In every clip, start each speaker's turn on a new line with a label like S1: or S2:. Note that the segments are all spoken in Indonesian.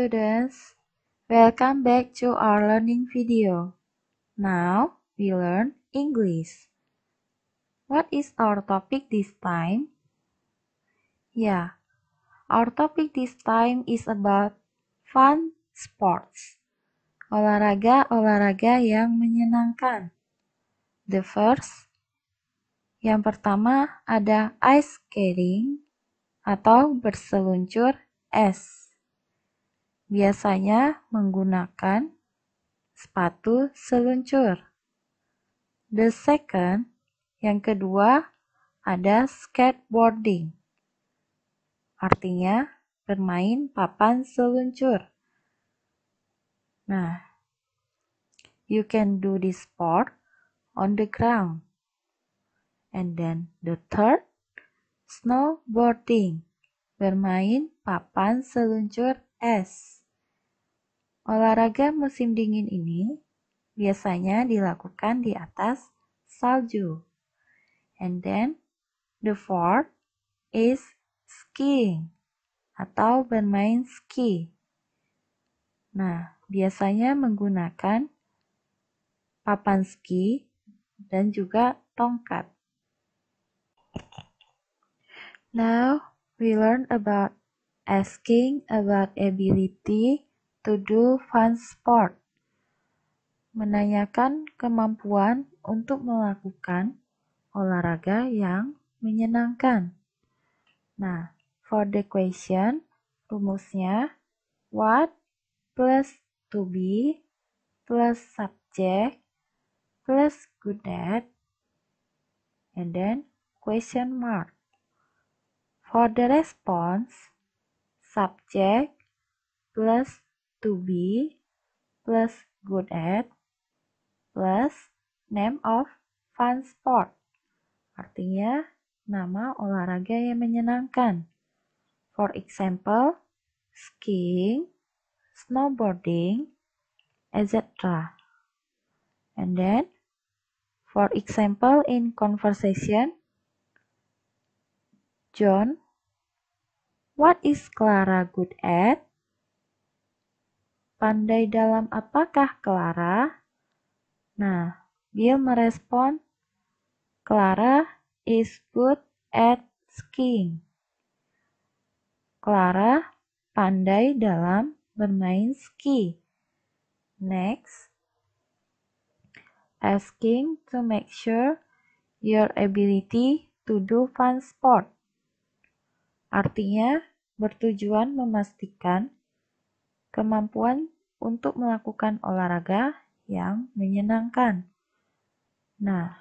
S1: students. Welcome back to our learning video. Now, we learn English. What is our topic this time? Yeah, our topic this time is about fun sports. Olahraga-olahraga yang menyenangkan. The first, yang pertama ada ice skating atau berseluncur es biasanya menggunakan sepatu seluncur. The second, yang kedua ada skateboarding. Artinya bermain papan seluncur. Nah, you can do this sport on the ground. And then the third, snowboarding, bermain papan seluncur es. Olahraga musim dingin ini biasanya dilakukan di atas salju. And then the fourth is skiing atau bermain ski. Nah, biasanya menggunakan papan ski dan juga tongkat. Now we learn about asking about ability To do fun sport. Menanyakan kemampuan untuk melakukan olahraga yang menyenangkan. Nah, for the question, rumusnya what plus to be plus subject plus good at and then question mark. For the response, subject plus to be plus good at plus name of fun sport. Artinya, nama olahraga yang menyenangkan. For example, skiing, snowboarding, etc. And then, for example, in conversation, John, what is Clara good at? Pandai dalam apakah Clara? Nah, Bill merespon, Clara is good at skiing. Clara pandai dalam bermain ski. Next, asking to make sure your ability to do fun sport. Artinya, bertujuan memastikan kemampuan untuk melakukan olahraga yang menyenangkan. Nah,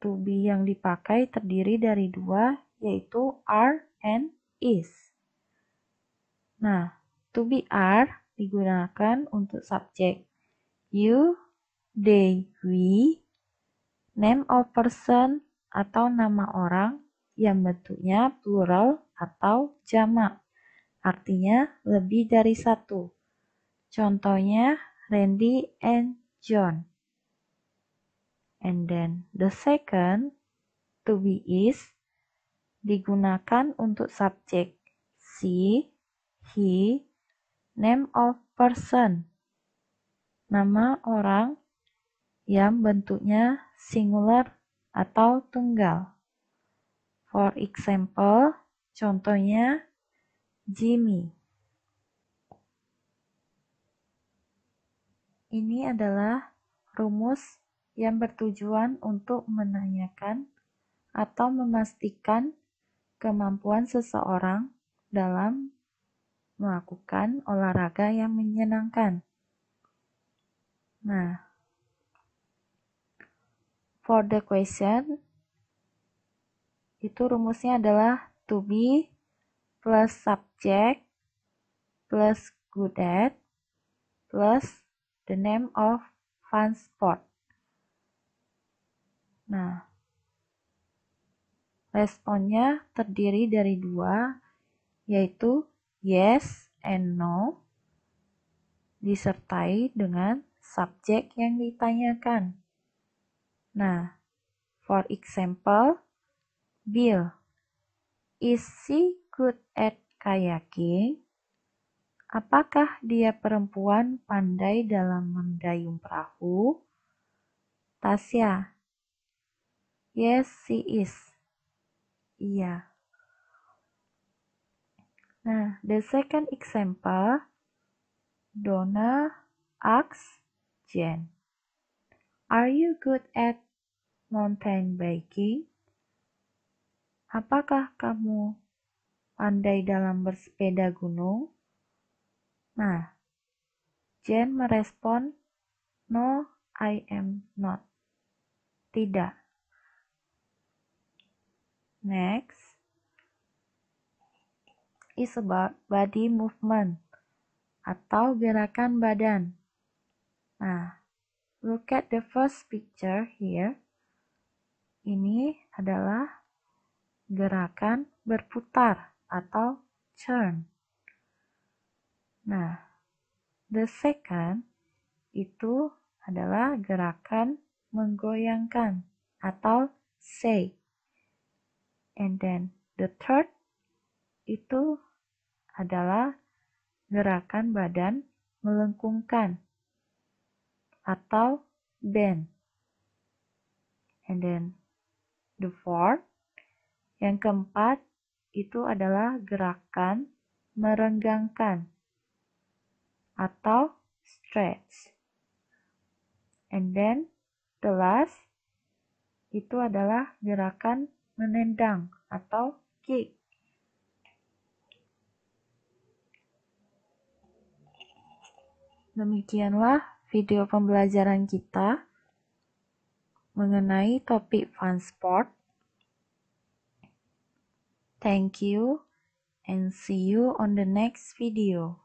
S1: to be yang dipakai terdiri dari dua, yaitu are and is. Nah, to be are digunakan untuk subjek you, they, we, name of person atau nama orang yang bentuknya plural atau jamak artinya lebih dari satu. Contohnya Randy and John. And then the second to be is digunakan untuk subjek she, he, name of person. Nama orang yang bentuknya singular atau tunggal. For example, contohnya Jimmy. Ini adalah rumus yang bertujuan untuk menanyakan atau memastikan kemampuan seseorang dalam melakukan olahraga yang menyenangkan. Nah, for the question, itu rumusnya adalah to be plus subject plus good at plus the name of fun spot. Nah, responnya terdiri dari dua, yaitu yes and no, disertai dengan subjek yang ditanyakan. Nah, for example, Bill, is she good at kayaking? Apakah dia perempuan pandai dalam mendayung perahu? Tasya. Yes, she is. Iya. Nah, the second example, Donna asks Jen, Are you good at mountain biking? Apakah kamu pandai dalam bersepeda gunung? Nah, Jen merespon, No, I am not. Tidak. Next is about body movement atau gerakan badan. Nah, look at the first picture here. Ini adalah gerakan berputar atau churn. Nah, the second itu adalah gerakan menggoyangkan atau shake. And then the third itu adalah gerakan badan melengkungkan atau bend. And then the fourth, yang keempat itu adalah gerakan merenggangkan atau stretch. And then the last itu adalah gerakan menendang atau kick. Demikianlah video pembelajaran kita mengenai topik fun sport. Thank you and see you on the next video.